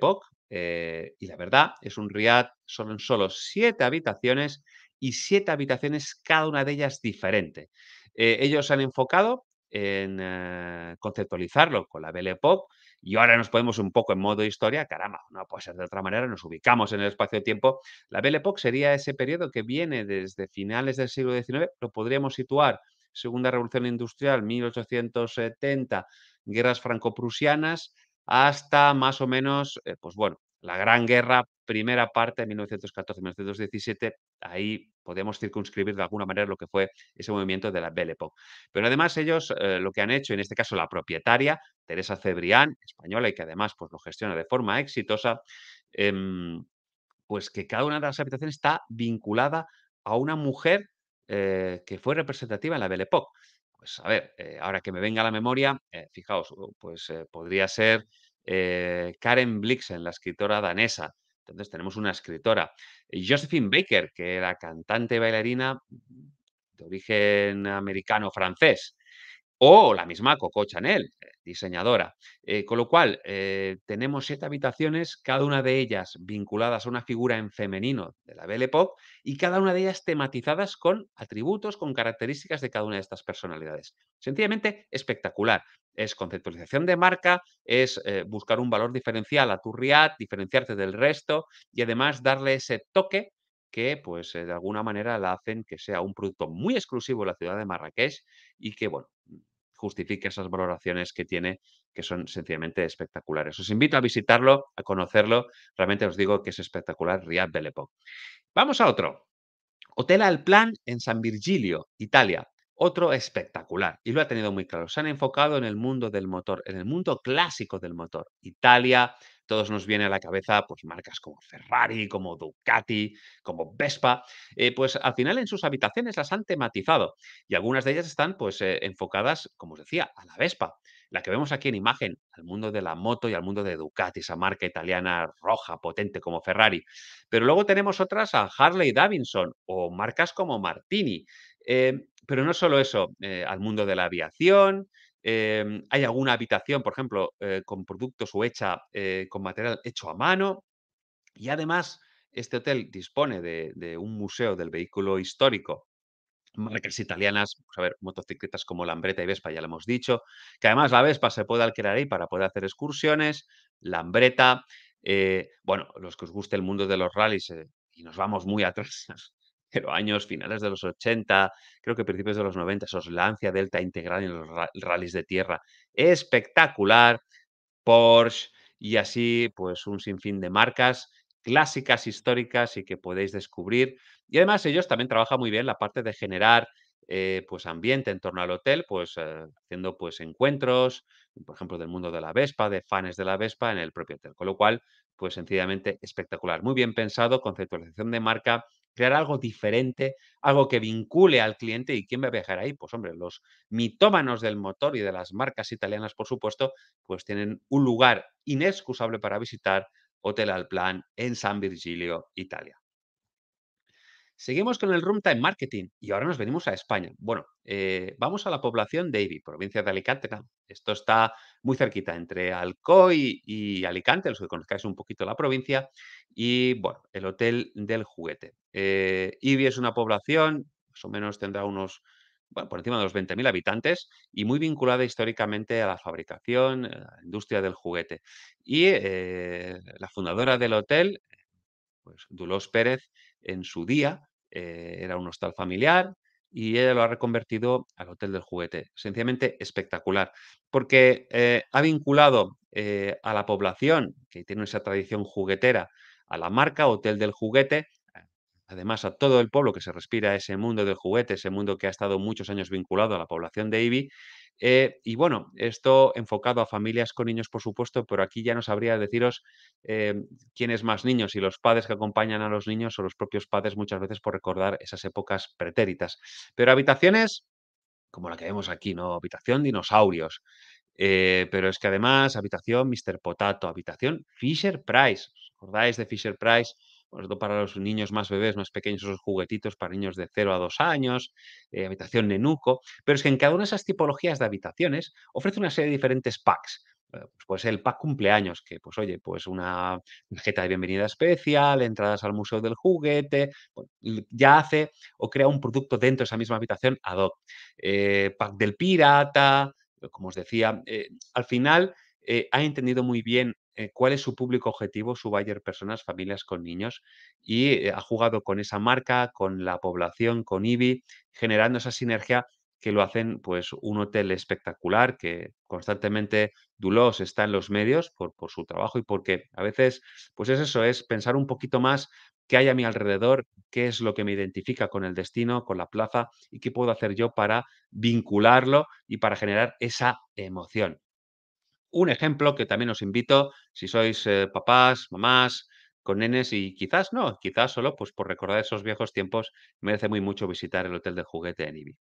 eh, y la verdad es un Riad, son solo siete habitaciones y siete habitaciones, cada una de ellas diferente. Eh, ellos han enfocado en eh, conceptualizarlo con la Belle Époque y ahora nos ponemos un poco en modo historia, caramba, no puede ser de otra manera, nos ubicamos en el espacio-tiempo. La Belle Époque sería ese periodo que viene desde finales del siglo XIX, lo podríamos situar, Segunda Revolución Industrial, 1870, guerras franco-prusianas, hasta más o menos, eh, pues bueno, la Gran Guerra, primera parte de 1914-1917, ahí podemos circunscribir de alguna manera lo que fue ese movimiento de la Belle Époque. Pero además ellos eh, lo que han hecho, en este caso la propietaria, Teresa Cebrián, española y que además pues, lo gestiona de forma exitosa, em, pues que cada una de las habitaciones está vinculada a una mujer eh, que fue representativa en la Belle Époque. Pues a ver, eh, ahora que me venga a la memoria, fijaos, oh, pues podría ser eh, Karen Blixen, la escritora danesa. Entonces tenemos una escritora. Josephine Baker, que era cantante y bailarina de origen americano-francés. O la misma Coco Chanel, eh, diseñadora. Eh, con lo cual, tenemos siete habitaciones, cada una de ellas vinculadas a una figura en femenino de la Belle Époque y cada una de ellas tematizadas con atributos, con características de cada una de estas personalidades. Sencillamente espectacular es conceptualización de marca, es eh, buscar un valor diferencial a tu RIAD, diferenciarte del resto y además darle ese toque que pues eh, de alguna manera la hacen que sea un producto muy exclusivo de la ciudad de Marrakech y que bueno, justifique esas valoraciones que tiene que son sencillamente espectaculares. Os invito a visitarlo, a conocerlo, realmente os digo que es espectacular Riad Belle Vamos a otro. Hotel Al Plan en San Virgilio, Italia. Otro espectacular, y lo ha tenido muy claro, se han enfocado en el mundo del motor, en el mundo clásico del motor. Italia, todos nos viene a la cabeza pues, marcas como Ferrari, como Ducati, como Vespa, eh, pues al final en sus habitaciones las han tematizado y algunas de ellas están pues, eh, enfocadas, como os decía, a la Vespa, la que vemos aquí en imagen, al mundo de la moto y al mundo de Ducati, esa marca italiana roja, potente como Ferrari. Pero luego tenemos otras a Harley Davidson o marcas como Martini. Eh, pero no solo eso, eh, al mundo de la aviación. Em, hay alguna habitación, por ejemplo, eh, con productos o hecha eh, con material hecho a mano. Y además, este hotel dispone de, un museo del vehículo histórico marcas italianas, pues motocicletas como Lambretta y Vespa, ya lo hemos dicho, que además la Vespa se puede alquilar ahí para poder hacer excursiones, Lambretta, bueno, los que os guste el mundo de los rallies, y nos vamos muy atrás años finales de los 80, creo que principios de los 90, esos Lancia Delta integral en los rallies de tierra. Espectacular. Porsche y así pues un sinfín de marcas clásicas, históricas y que podéis descubrir. Y además ellos también trabajan muy bien la parte de generar eh, pues ambiente en torno al hotel, pues eh, haciendo pues encuentros, por ejemplo, del mundo de la Vespa, de fans de la Vespa en el propio hotel. Con lo cual, pues sencillamente espectacular. Muy bien pensado, conceptualización de marca crear algo diferente, algo que vincule al cliente. ¿Y quién va a viajar ahí? Pues hombre, los mitómanos del motor y de las marcas italianas, por supuesto, pues tienen un lugar inexcusable para visitar, Hotel Alplan en San Virgilio, Italia. Seguimos con el room time marketing y ahora nos venimos a España. Bueno, eh, vamos a la población de Ibi, provincia de Alicante. Esto está muy cerquita entre Alcoy y Alicante, los que conozcáis un poquito la provincia. Y bueno, el Hotel del Juguete. Eh, Ibi es una población, más o menos tendrá unos, por encima de los 20.000 habitantes y muy vinculada históricamente a la fabricación, a la industria del juguete. Y eh, la fundadora del hotel, pues, Dulós Pérez, en su día eh, era un hostal familiar y ella lo ha reconvertido al Hotel del Juguete. Sencillamente espectacular, porque eh, ha vinculado eh, a la población que tiene esa tradición juguetera a la marca Hotel del Juguete, además a todo el pueblo que se respira ese mundo del juguete, ese mundo que ha estado muchos años vinculado a la población de Ibi, eh, y bueno, esto enfocado a familias con niños, por supuesto, pero aquí ya no sabría deciros eh, quiénes más niños, y los padres que acompañan a los niños o los propios padres muchas veces por recordar esas épocas pretéritas. Pero habitaciones como la que vemos aquí, ¿no? Habitación dinosaurios. Eh, pero es que además, habitación Mr. Potato, habitación Fisher Price. ¿Os acordáis de Fisher Price? para los niños más bebés, más pequeños, esos juguetitos para niños de 0 a 2 años, eh, habitación nenuco, pero es que en cada una de esas tipologías de habitaciones ofrece una serie de diferentes packs. Eh, pues puede ser el pack cumpleaños, que pues oye, pues una tarjeta de bienvenida especial, entradas al museo del juguete, pues, ya hace o crea un producto dentro de esa misma habitación ad hoc. Eh, pack del pirata, como os decía, al final ha entendido muy bien eh, cuál es su público objetivo, su buyer personas, familias con niños, y eh, ha jugado con esa marca, con la población, con IBI, generando esa sinergia que lo hacen pues un hotel espectacular que constantemente Dulos está en los medios por, su trabajo y porque a veces pues es eso, es pensar un poquito más qué hay a mi alrededor, qué es lo que me identifica con el destino, con la plaza y qué puedo hacer yo para vincularlo y para generar esa emoción un ejemplo que también os invito, si sois eh, papás, mamás, con nenes y quizás no, quizás solo pues por recordar esos viejos tiempos merece muy mucho visitar el Hotel de Juguete en Ibi.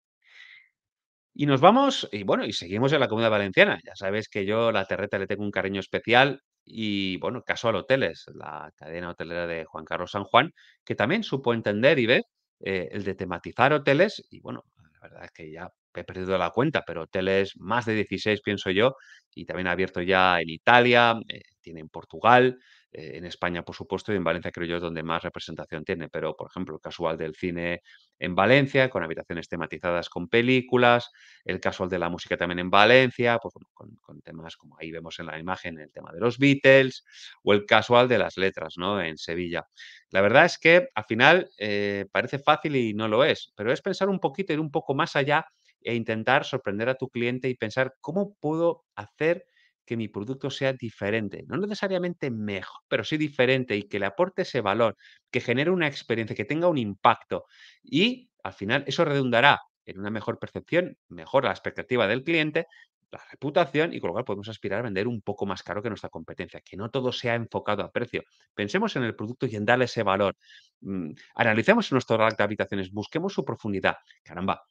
Y nos vamos, y bueno, y seguimos en la Comunidad Valenciana. Ya sabéis que yo la terreta le tengo un cariño especial y, bueno, caso al Hoteles, la cadena hotelera de Juan Carlos San Juan, que también supo entender y ver eh, el de tematizar hoteles y, bueno, la verdad es que ya he perdido la cuenta, pero hoteles más de 16, pienso yo, y también ha abierto ya en Italia, eh, tiene en Portugal, eh, en España, por supuesto, y en Valencia creo yo es donde más representación tiene, pero por ejemplo, el casual del cine en Valencia, con habitaciones tematizadas con películas, el casual de la música también en Valencia, pues, con, temas como ahí vemos en la imagen, el tema de los Beatles, o el casual de las letras, ¿no? En Sevilla. La verdad es que al final eh, parece fácil y no lo es, pero es pensar un poquito, ir un poco más allá e intentar sorprender a tu cliente y pensar cómo puedo hacer que mi producto sea diferente, no necesariamente mejor, pero sí diferente y que le aporte ese valor, que genere una experiencia, que tenga un impacto. Y al final eso redundará en una mejor percepción, mejor la expectativa del cliente, la reputación y con lo cual podemos aspirar a vender un poco más caro que nuestra competencia, que no todo sea enfocado a precio. Pensemos en el producto y en darle ese valor. Mm, analicemos nuestro rack de habitaciones, busquemos su profundidad. Caramba,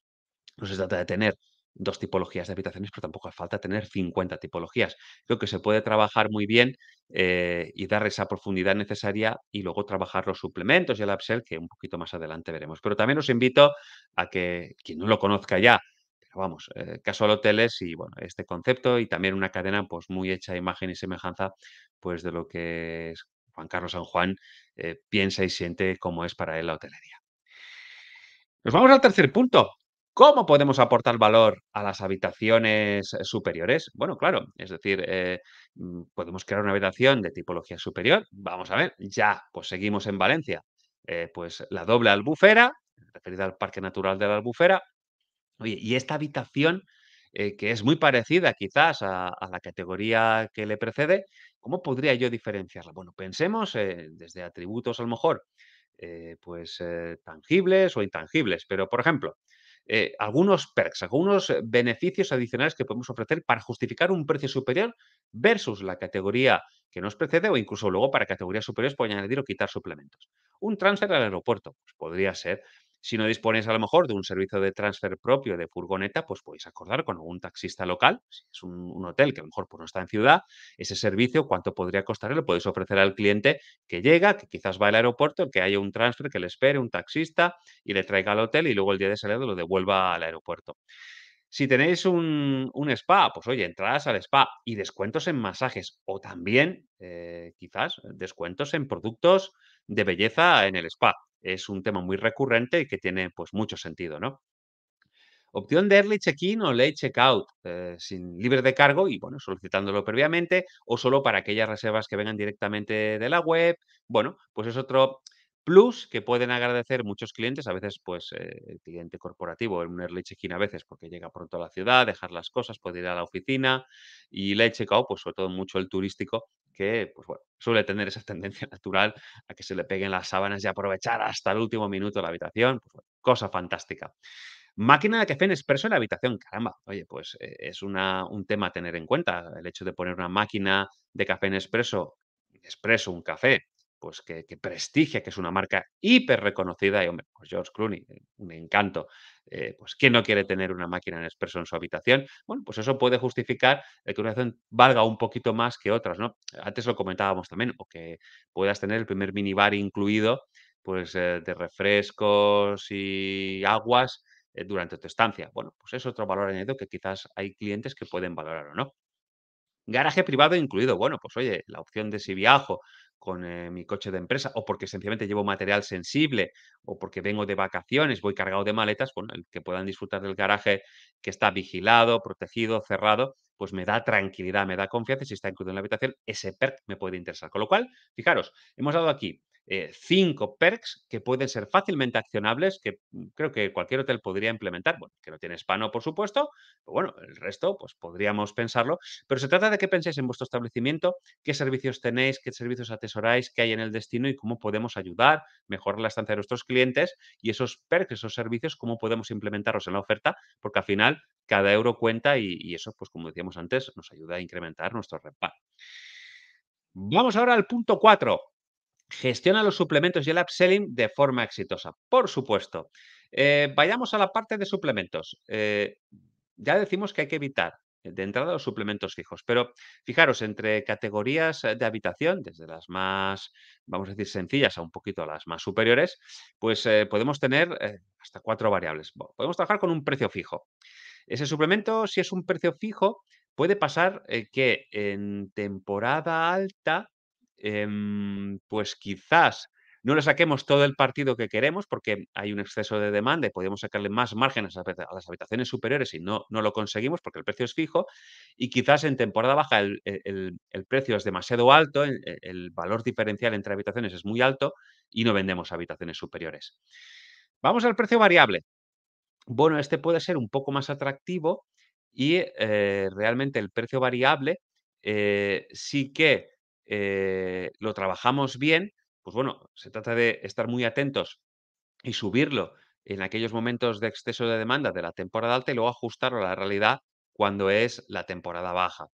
no se trata de tener dos tipologías de habitaciones, pero tampoco hace falta tener 50 tipologías. Creo que se puede trabajar muy bien eh, y dar esa profundidad necesaria y luego trabajar los suplementos y el upsell, que un poquito más adelante veremos. Pero también os invito a que quien no lo conozca ya, pero vamos, eh, caso Casual Hoteles y bueno, este concepto y también una cadena pues muy hecha de imagen y semejanza pues de lo que Juan Carlos San Juan eh, piensa y siente cómo es para él la hotelería. Nos vamos al tercer punto, ¿Cómo podemos aportar valor a las habitaciones superiores? Bueno, claro, es decir, eh, mm, podemos crear una habitación de tipología superior. Vamos a ver, ya, pues seguimos en Valencia. Eh, pues la doble albufera, referida al Parque Natural de la Albufera. Oye, y esta habitación, eh, que es muy parecida quizás a, a, la categoría que le precede, ¿cómo podría yo diferenciarla? Bueno, pensemos desde atributos a lo mejor, pues tangibles o intangibles, pero por ejemplo, eh, algunos perks, algunos eh, beneficios adicionales que podemos ofrecer para justificar un precio superior versus la categoría que nos precede o incluso luego para categorías superiores pueden añadir o quitar suplementos. Un transfer al aeropuerto pues podría ser si no disponéis a lo mejor de un servicio de transfer propio de furgoneta, pues podéis acordar con algún taxista local, si es un, hotel que a lo mejor pues, no está en ciudad, ese servicio, cuánto podría costarle, lo podéis ofrecer al cliente que llega, que quizás va al aeropuerto, que haya un transfer, que le espere un taxista y le traiga al hotel y luego el día de salida lo devuelva al aeropuerto. Si tenéis un, spa, pues oye, entradas al spa y descuentos en masajes o también eh, quizás eh, descuentos en productos de belleza en el spa. Es un tema muy recurrente y que tiene pues mucho sentido, ¿no? Opción de early check-in o late check-out, eh, sin libre de cargo y bueno, solicitándolo previamente o solo para aquellas reservas que vengan directamente de la web. Bueno, pues es otro Plus, que pueden agradecer muchos clientes, a veces, pues, eh, el cliente corporativo, en un early a veces, porque llega pronto a la ciudad, dejar las cosas, puede ir a la oficina, y he pues, sobre todo mucho el turístico, que, pues, bueno, suele tener esa tendencia natural a que se le peguen las sábanas y aprovechar hasta el último minuto la habitación, pues cosa fantástica. Máquina de café en expreso en la habitación, caramba. Oye, pues eh, es una, un tema a tener en cuenta. El hecho de poner una máquina de café en expreso, expreso un café pues que, prestigia, que es una marca hiper reconocida. Y hombre, pues George Clooney, un eh, encanto. Eh, pues ¿quién no quiere tener una máquina en expreso en su habitación? Bueno, pues eso puede justificar que una habitación valga un poquito más que otras, ¿no? Antes lo comentábamos también, o que puedas tener el primer minibar incluido, pues eh, de refrescos y aguas durante tu estancia. Bueno, pues es otro valor añadido que quizás hay clientes que pueden valorar o no. Garaje privado incluido. Bueno, pues oye, la opción de si viajo con eh, mi coche de empresa o porque sencillamente llevo material sensible o porque vengo de vacaciones, voy cargado de maletas, bueno, el que puedan disfrutar del garaje que está vigilado, protegido, cerrado, pues me da tranquilidad, me da confianza. Si está incluido en la habitación, ese perk me puede interesar. Con lo cual, fijaros, hemos dado aquí eh, cinco perks que pueden ser fácilmente accionables, que mm, creo que cualquier hotel podría implementar. Bueno, que no tiene Spano, por supuesto, pero bueno, el resto, pues podríamos pensarlo. Pero se trata de que penséis en vuestro establecimiento, qué servicios tenéis, qué servicios atesoráis, qué hay en el destino y cómo podemos ayudar, mejorar la estancia de nuestros clientes y esos perks, esos servicios, cómo podemos implementarlos en la oferta, porque al final cada euro cuenta y, eso, pues como decíamos antes, nos ayuda a incrementar nuestro reparto Vamos ahora al punto 4, Gestiona los suplementos y el upselling de forma exitosa, por supuesto. Eh, vayamos a la parte de suplementos. Eh, ya decimos que hay que evitar eh, de entrada los suplementos fijos, pero fijaros, entre categorías de habitación, desde las más, vamos a decir, sencillas a un poquito las más superiores, pues podemos tener hasta cuatro variables. podemos trabajar con un precio fijo. Ese suplemento, si es un precio fijo, puede pasar que en temporada alta Em, pues quizás no le saquemos todo el partido que queremos porque hay un exceso de demanda y podríamos sacarle más márgenes a las habitaciones superiores y no, lo conseguimos porque el precio es fijo y quizás en temporada baja el, e-, precio es demasiado alto, e-, el, valor diferencial entre habitaciones es muy alto y no vendemos habitaciones superiores. Vamos al precio variable. Bueno, este puede ser un poco más atractivo y eh, realmente el precio variable eh, sí que eh, lo trabajamos bien, pues bueno, se trata de estar muy atentos y subirlo en aquellos momentos de exceso de demanda de la temporada alta y luego ajustarlo a la realidad cuando es la temporada baja.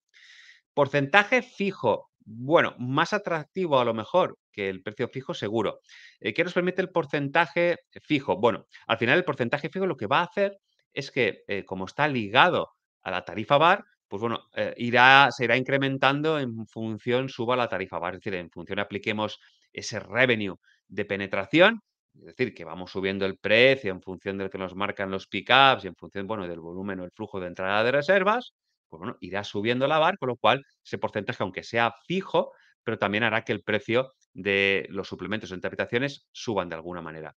Porcentaje fijo, bueno, más atractivo a lo mejor que el precio fijo seguro. Eh, ¿Qué nos permite el porcentaje fijo? Bueno, al final el porcentaje fijo lo que va a hacer es que eh, como está ligado a la tarifa bar, pues bueno, eh, irá, se irá incrementando en función suba la tarifa, es decir, en función apliquemos ese revenue de penetración, es decir, que vamos subiendo el precio en función del que nos marcan los pickups y en función, bueno, del volumen o el flujo de entrada de reservas, pues bueno, irá subiendo la bar, con lo cual ese porcentaje, aunque sea fijo, pero también hará que el precio de los suplementos o interpretaciones suban de alguna manera.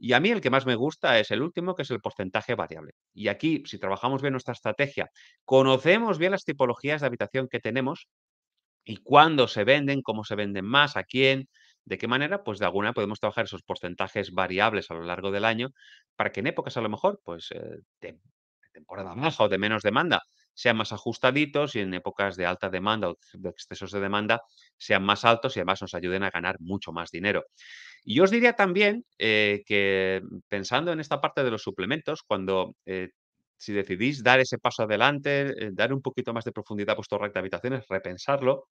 Y a mí el que más me gusta es el último, que es el porcentaje variable. Y aquí, si trabajamos bien nuestra estrategia, conocemos bien las tipologías de habitación que tenemos y cuándo se venden, cómo se venden más, a quién, de qué manera, pues de alguna podemos trabajar esos porcentajes variables a lo largo del año para que en épocas a lo mejor, pues eh, de temporada baja o de menos demanda, sean más ajustaditos y en épocas de alta demanda o de excesos de demanda sean más altos y además nos ayuden a ganar mucho más dinero. Y os diría también eh, que pensando en esta parte de los suplementos, cuando eh, si decidís dar ese paso adelante, eh, dar un poquito más de profundidad a vuestro rack de habitaciones, repensarlo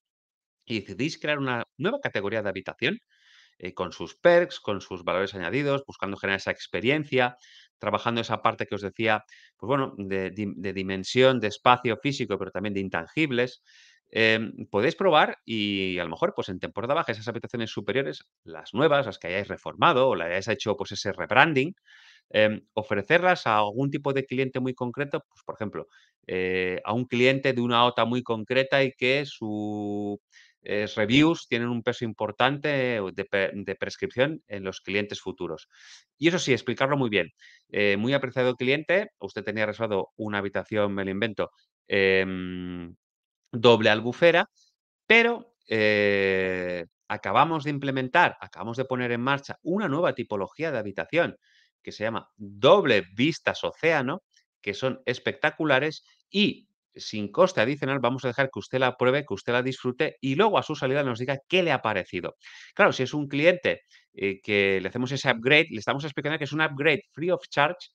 y decidís crear una nueva categoría de habitación con sus perks, con sus valores añadidos, buscando generar esa experiencia, trabajando esa parte que os decía, pues bueno, de, de dimensión, de espacio físico, pero también de intangibles. Em, podéis probar y a lo mejor pues en temporada baja esas habitaciones superiores, las nuevas, las que hayáis reformado o las hayáis hecho pues ese rebranding, em, ofrecerlas a algún tipo de cliente muy concreto, pues por ejemplo, eh, a un cliente de una OTA muy concreta y que sus eh, reviews tienen un peso importante de, de, prescripción en los clientes futuros. Y eso sí, explicarlo muy bien. Eh, muy apreciado cliente, usted tenía reservado una habitación, me lo invento, em, doble albufera, pero eh, acabamos de implementar, acabamos de poner en marcha una nueva tipología de habitación que se llama doble vistas océano, que son espectaculares y sin coste adicional vamos a dejar que usted la pruebe, que usted la disfrute y luego a su salida nos diga qué le ha parecido. Claro, si es un cliente eh, que le hacemos ese upgrade, le estamos explicando que es un upgrade free of charge,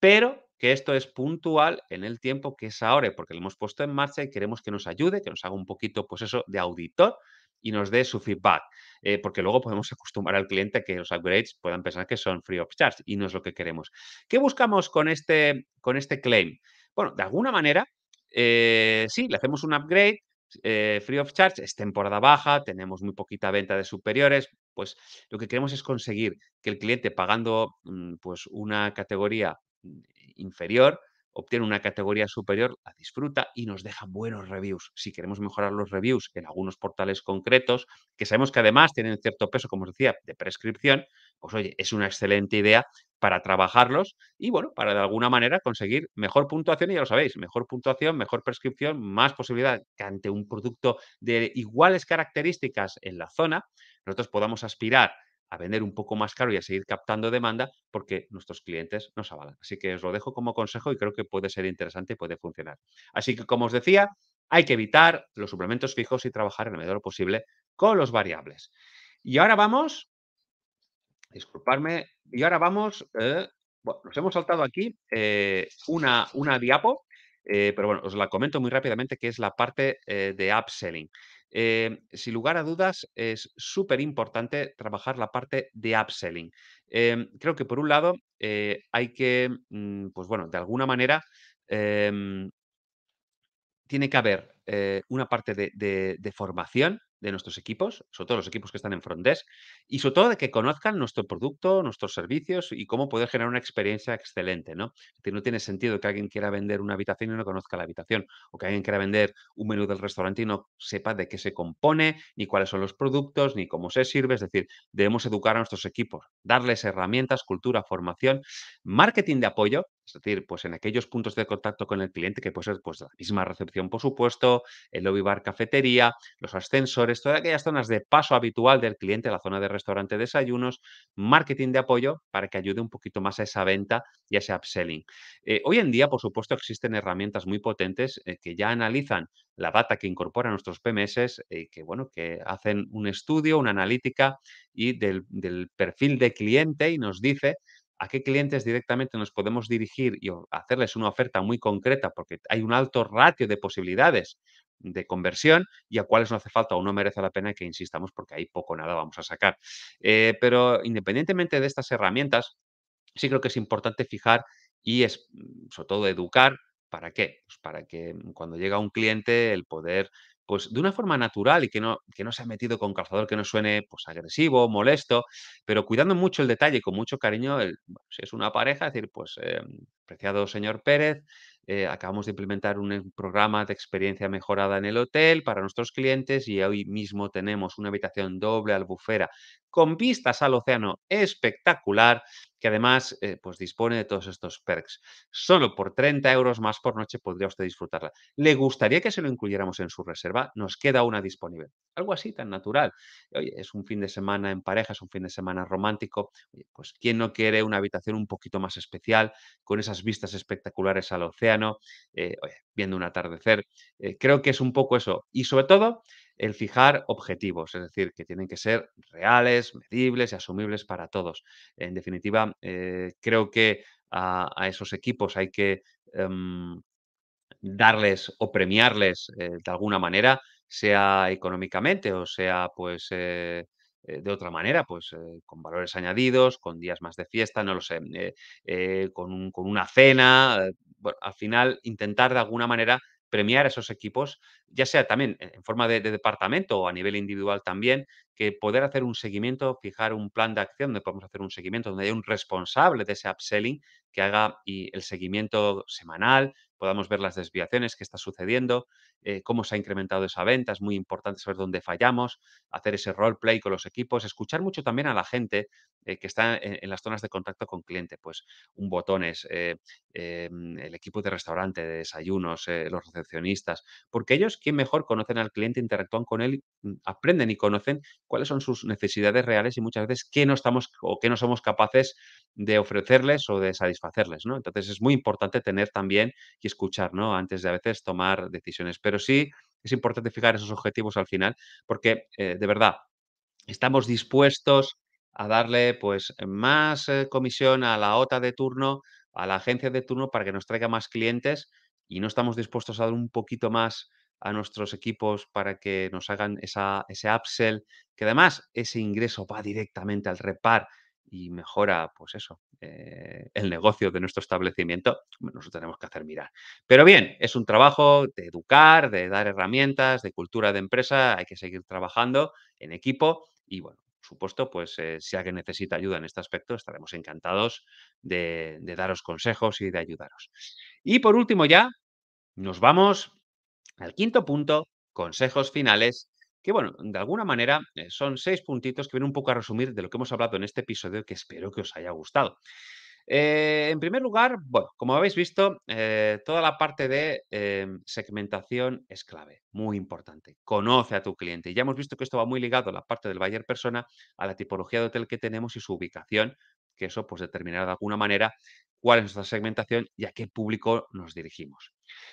pero que esto es puntual en el tiempo que es ahora, porque lo hemos puesto en marcha y queremos que nos ayude, que nos haga un poquito, pues eso, de auditor y nos dé su feedback, eh, porque luego podemos acostumbrar al cliente a que los upgrades puedan pensar que son free of charge y no es lo que queremos. ¿Qué buscamos con este, con este claim? Bueno, de alguna manera, eh, sí, le hacemos un upgrade, eh, free of charge, es temporada baja, tenemos muy poquita venta de superiores, pues lo que queremos es conseguir que el cliente pagando mm, pues una categoría mm, inferior, obtiene una categoría superior, la disfruta y nos deja buenos reviews. Si queremos mejorar los reviews en algunos portales concretos, que sabemos que además tienen cierto peso, como os decía, de prescripción, pues oye, es una excelente idea para trabajarlos y bueno, para de alguna manera conseguir mejor puntuación, y ya lo sabéis, mejor puntuación, mejor prescripción, más posibilidad que ante un producto de iguales características en la zona, nosotros podamos aspirar a vender un poco más caro y a seguir captando demanda porque nuestros clientes nos avalan. Así que os lo dejo como consejo y creo que puede ser interesante y puede funcionar. Así que, como os decía, hay que evitar los suplementos fijos y trabajar en el medio de lo posible con los variables. Y ahora vamos, disculparme, y ahora vamos, eh, bueno, nos hemos saltado aquí eh, una, una diapo, eh, pero bueno, os la comento muy rápidamente, que es la parte de upselling. Eh, sin lugar a dudas, es súper importante trabajar la parte de upselling. Em, creo que por un lado eh, hay que, mm, pues bueno, de alguna manera em, tiene que haber eh, una parte de formación de nuestros equipos, sobre todo los equipos que están en desk, y sobre todo de que conozcan nuestro producto, nuestros servicios y cómo poder generar una experiencia excelente, ¿no? No tiene sentido que alguien quiera vender una habitación y no conozca la habitación, o que alguien quiera vender un menú del restaurante y no sepa de qué se compone, ni cuáles son los productos, ni cómo se sirve. Es decir, debemos educar a nuestros equipos, darles herramientas, cultura, formación, marketing de apoyo es decir, pues en aquellos puntos de contacto con el cliente que puede ser pues, la misma recepción, por supuesto, el lobby bar cafetería, los ascensores, todas aquellas zonas de paso habitual del cliente, la zona de restaurante desayunos, marketing de apoyo para que ayude un poquito más a esa venta y a ese upselling. Eh, hoy en día, por supuesto, existen herramientas muy potentes eh, que ya analizan la data que incorporan nuestros PMS, y eh, que bueno, que hacen un estudio, una analítica y del, del perfil de cliente y nos dice a qué clientes directamente nos podemos dirigir y hacerles una oferta muy concreta porque hay un alto ratio de posibilidades de conversión y a cuáles no hace falta o no merece la pena que insistamos porque ahí poco o nada vamos a sacar. Eh, pero independientemente de estas herramientas, sí creo que es importante fijar y es mm, sobre todo educar. ¿Para qué? Pues para que mm, cuando llega un cliente el poder pues de una forma natural y que no, que no se ha metido con calzador que no suene pues agresivo, molesto, pero cuidando mucho el detalle, con mucho cariño, si es una pareja, decir, pues, apreciado eh, preciado señor Pérez, eh, acabamos de implementar un programa de experiencia mejorada en el hotel para nuestros clientes y hoy mismo tenemos una habitación doble, albufera, con vistas al océano espectacular, que además eh, pues dispone de todos estos perks. Solo por 30 euros más por noche podría usted disfrutarla. ¿Le gustaría que se lo incluyéramos en su reserva? Nos queda una disponible. Algo así tan natural. Oye, es un fin de semana en pareja, es un fin de semana romántico. pues ¿quién no quiere una habitación un poquito más especial, con esas vistas espectaculares al océano, eh, viendo un atardecer? Eh, creo que es un poco eso. Y sobre todo, el fijar objetivos, es decir, que tienen que ser reales, medibles y asumibles para todos. En definitiva, eh, creo que a, esos equipos hay que em, darles o premiarles eh, de alguna manera, sea económicamente o sea pues eh, de otra manera, pues con valores añadidos, con días más de fiesta, no lo sé, con, una cena. al final, intentar de alguna manera premiar esos equipos, ya sea también e-, en forma de, departamento o a nivel individual también, que poder hacer un seguimiento, fijar un plan de acción donde podemos hacer un seguimiento, donde hay un responsable de ese upselling que haga y el seguimiento semanal, podamos ver las desviaciones que está sucediendo, eh, cómo se ha incrementado esa venta, es muy importante saber dónde fallamos, hacer ese role play con los equipos, escuchar mucho también a la gente eh, que está e-, en, las zonas de contacto con cliente, pues un botones... Eh, em, el equipo de restaurante, de desayunos, los recepcionistas, porque ellos, quién mejor conocen al cliente, interactúan con él, mm, aprenden y conocen cuáles son sus necesidades reales y muchas veces qué no estamos o qué no somos capaces de ofrecerles o de satisfacerles, Entonces es muy importante tener también escuchar, ¿no? Antes de a veces tomar decisiones. Pero sí es importante fijar esos objetivos al final, porque eh, de verdad estamos dispuestos a darle pues más eh, comisión a la OTA de turno, a la agencia de turno para que nos traiga más clientes y no estamos dispuestos a dar un poquito más a nuestros equipos para que nos hagan esa, ese upsell, que además ese ingreso va directamente al repar y mejora, pues eso, eh, el negocio de nuestro establecimiento, nosotros tenemos que hacer mirar. Pero bien, es un trabajo de educar, de dar herramientas, de cultura de empresa, hay que seguir trabajando en equipo y bueno, por supuesto, pues eh, si alguien necesita ayuda en este aspecto, estaremos encantados de daros consejos y de ayudaros. Y por último ya, nos vamos al quinto punto, consejos finales que bueno, de alguna manera eh, son seis puntitos que vienen un poco a resumir de lo que hemos hablado en este episodio que espero que os haya gustado. Eh, en primer lugar, bueno, como habéis visto, eh, toda la parte de em, segmentación es clave, muy importante. Conoce a tu cliente. Ya hemos visto que esto va muy ligado a la parte del buyer persona, a la tipología de hotel que tenemos y su ubicación, que eso pues determinará de alguna manera cuál es nuestra segmentación y a qué público nos dirigimos.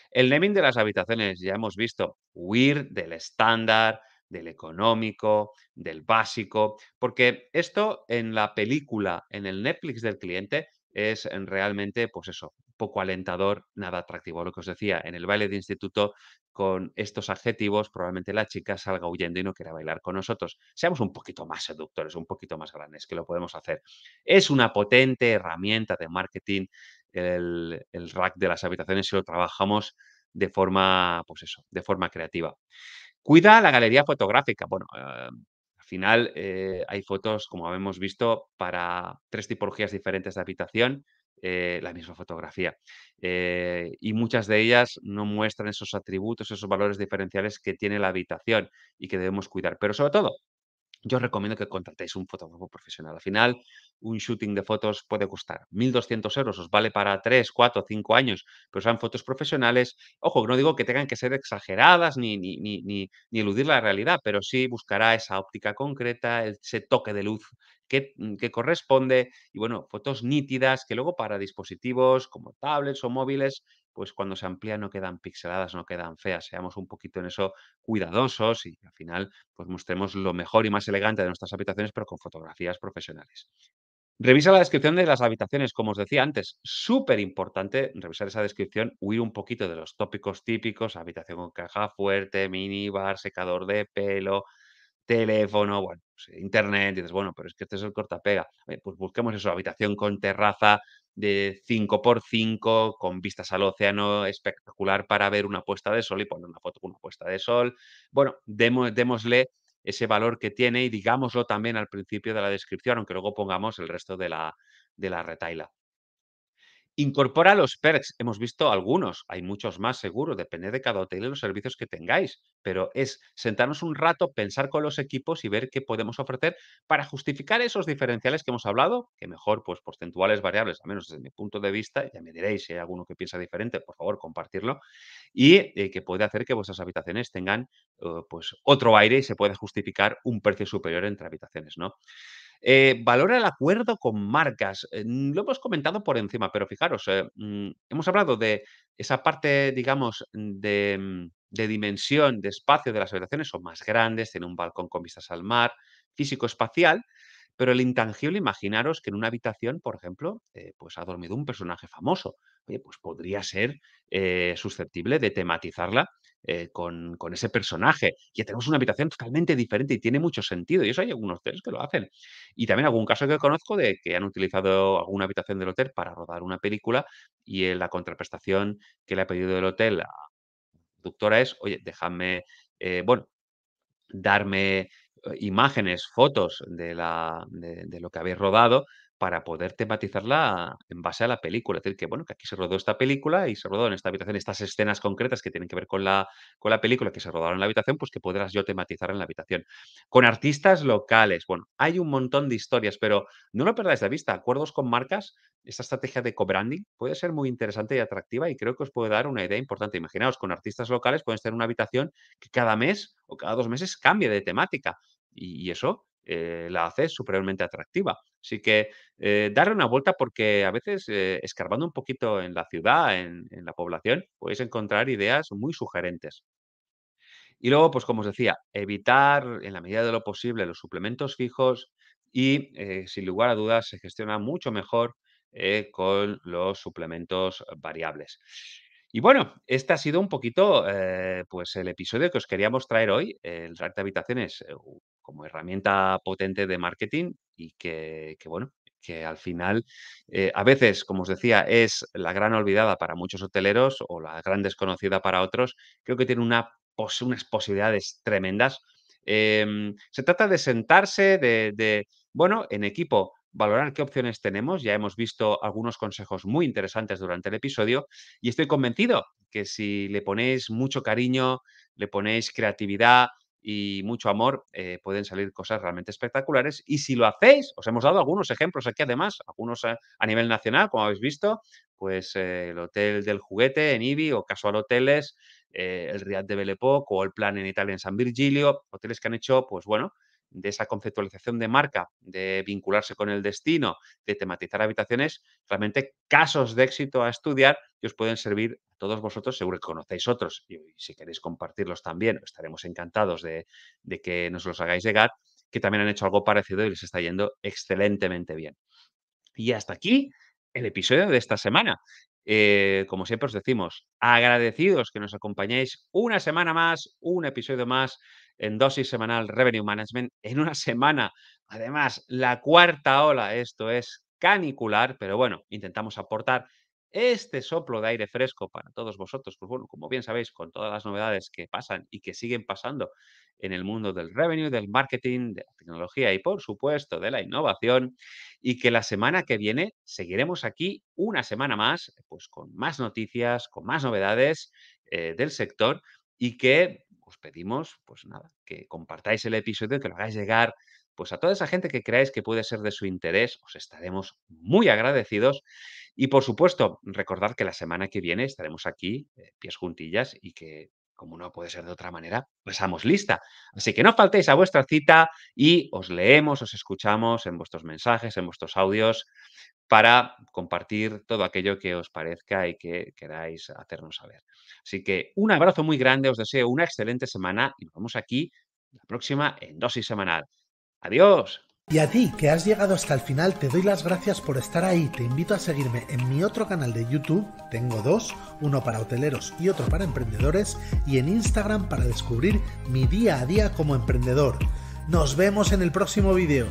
El naming de las habitaciones, ya hemos visto, huir del estándar, del económico, del básico, porque esto en la película, en el Netflix del cliente, es realmente, pues eso, poco alentador, nada atractivo. Lo que os decía, en el baile de instituto, con estos adjetivos, probablemente la chica salga huyendo y no quiera bailar con nosotros. Seamos un poquito más seductores, un poquito más grandes, que lo podemos hacer. Es una potente herramienta de marketing el, rack de las habitaciones si lo trabajamos de forma, pues eso, de forma creativa. Cuida la galería fotográfica. Bueno, eh, al final eh, hay fotos, como hemos visto, para tres tipologías diferentes de habitación. Eh, la misma fotografía. y muchas de ellas no muestran esos atributos, esos valores diferenciales que tiene la habitación y que debemos cuidar. Pero sobre todo, yo recomiendo que contratéis un fotógrafo profesional. Al final, un shooting de fotos puede costar 1.200 euros, os vale para 3, 4, 5 años, pero sean fotos profesionales. Ojo, no digo que tengan que ser exageradas ni, ni, ni, eludir la realidad, pero sí buscará esa óptica concreta, ese toque de luz que, mm, que, corresponde. Y bueno, fotos nítidas que luego para dispositivos como tablets o móviles pues cuando se amplía no quedan pixeladas, no quedan feas. Seamos un poquito en eso cuidadosos y al final pues mostremos lo mejor y más elegante de nuestras habitaciones, pero con fotografías profesionales. Revisa la descripción de las habitaciones, como os decía antes, súper importante revisar esa descripción, huir un poquito de los tópicos típicos, habitación con caja fuerte, minibar, secador de pelo, teléfono, bueno, pues, eh, internet, y dices, bueno, pero es que este es el cortapega. pues busquemos eso, habitación con terraza de 5x5, con vistas al océano, espectacular para ver una puesta de sol y poner una foto con una puesta de sol. Bueno, démosle ese valor que tiene y digámoslo también al principio de la descripción, aunque luego pongamos el resto de la, de la retaila. Incorpora los perks. Hemos visto algunos, hay muchos más seguro, depende de cada hotel y los servicios que tengáis, pero es sentarnos un rato, pensar con los equipos y ver qué podemos ofrecer para justificar esos diferenciales que hemos hablado, que mejor, pues porcentuales variables, al menos desde mi punto de vista, ya me diréis si hay alguno que piensa diferente, por favor, compartirlo, y eh, que puede hacer que vuestras habitaciones tengan eh, pues otro aire y se puede justificar un precio superior entre habitaciones, ¿no? Eh, valora el acuerdo con marcas. Eh, lo hemos comentado por encima, pero fijaros, eh, mm, hemos hablado de esa parte, digamos, mm, de, mm, de dimensión, de espacio de las habitaciones. Son más grandes, tienen un balcón con vistas al mar, físico-espacial, pero el intangible, imaginaros que en una habitación, por ejemplo, eh, pues ha dormido un personaje famoso. Oye, pues podría ser eh, susceptible de tematizarla eh, con, con, ese personaje. Ya tenemos una habitación totalmente diferente y tiene mucho sentido. Y eso hay algunos hoteles que lo hacen. Y también algún caso que conozco de que han utilizado alguna habitación del hotel para rodar una película y la contraprestación que le ha pedido el hotel a la productora es, oye, déjame, bueno, darme eh, imágenes, fotos de, lo que habéis rodado para poder tematizarla en base a la película. Es decir, que bueno, que aquí se rodó esta película y se rodó en esta habitación estas escenas concretas que tienen que ver con la, película que se rodaron en la habitación, pues que podrás yo tematizar en la habitación. Con artistas locales, bueno, hay un montón de historias, pero no lo perdáis de vista. Acuerdos con marcas, esta estrategia de co-branding puede ser muy interesante y atractiva y creo que os puede dar una idea importante. Imaginaos, con artistas locales pueden tener una habitación que cada mes o cada dos meses cambie de temática y, eso eh, la hace superiormente atractiva. Así que eh, darle una vuelta porque a veces eh, escarbando un poquito en la ciudad, en, la población, podéis encontrar ideas muy sugerentes. Y luego, pues como os decía, evitar en la medida de lo posible los suplementos fijos y sin lugar a dudas se gestiona mucho mejor con los suplementos variables. Y bueno, este ha sido un poquito pues el episodio que os queríamos traer hoy, el rack de habitaciones, como herramienta potente de marketing y que, bueno, que al final, eh, a veces, como os decía, es la gran olvidada para muchos hoteleros o la gran desconocida para otros, creo que tiene una unas posibilidades tremendas. Em, se trata de sentarse, de, de, bueno, en equipo, valorar qué opciones tenemos. Ya hemos visto algunos consejos muy interesantes durante el episodio y estoy convencido que si le ponéis mucho cariño, le ponéis creatividad, y mucho amor, eh, pueden salir cosas realmente espectaculares. Y si lo hacéis, os hemos dado algunos ejemplos aquí además, algunos a, nivel nacional, como habéis visto, pues eh, el Hotel del Juguete en Ibi o Casual Hoteles, eh, el Riad de Belle o el Plan en Italia en San Virgilio, hoteles que han hecho, pues bueno, de esa conceptualización de marca, de vincularse con el destino, de tematizar habitaciones, realmente casos de éxito a estudiar que os pueden servir a todos vosotros, seguro que conocéis otros y, si queréis compartirlos también, estaremos encantados de, que nos los hagáis llegar, que también han hecho algo parecido y les está yendo excelentemente bien. Y hasta aquí el episodio de esta semana. Eh, como siempre os decimos, agradecidos que nos acompañéis una semana más, un episodio más en dosis semanal Revenue Management en una semana. Además, la cuarta ola, esto es canicular, pero bueno, intentamos aportar este soplo de aire fresco para todos vosotros. Pues bueno, como bien sabéis, con todas las novedades que pasan y que siguen pasando en el mundo del revenue, del marketing, de la tecnología y por supuesto de la innovación. Y que la semana que viene seguiremos aquí una semana más, pues con más noticias, con más novedades eh, del sector y que pedimos, pues nada, que compartáis el episodio, que lo hagáis llegar pues a toda esa gente que creáis que puede ser de su interés, os estaremos muy agradecidos. Y por supuesto, recordad que la semana que viene estaremos aquí, eh, pies juntillas, y que, como no puede ser de otra manera, pasamos pues lista. Así que no faltéis a vuestra cita y os leemos, os escuchamos en vuestros mensajes, en vuestros audios para compartir todo aquello que os parezca y que queráis hacernos saber. Así que un abrazo muy grande, os deseo una excelente semana y nos vemos aquí la próxima en dosis semanal. Adiós. Y a ti que has llegado hasta el final te doy las gracias por estar ahí. Te invito a seguirme en mi otro canal de YouTube, tengo dos, uno para hoteleros y otro para emprendedores, y en Instagram para descubrir mi día a día como emprendedor. Nos vemos en el próximo vídeo.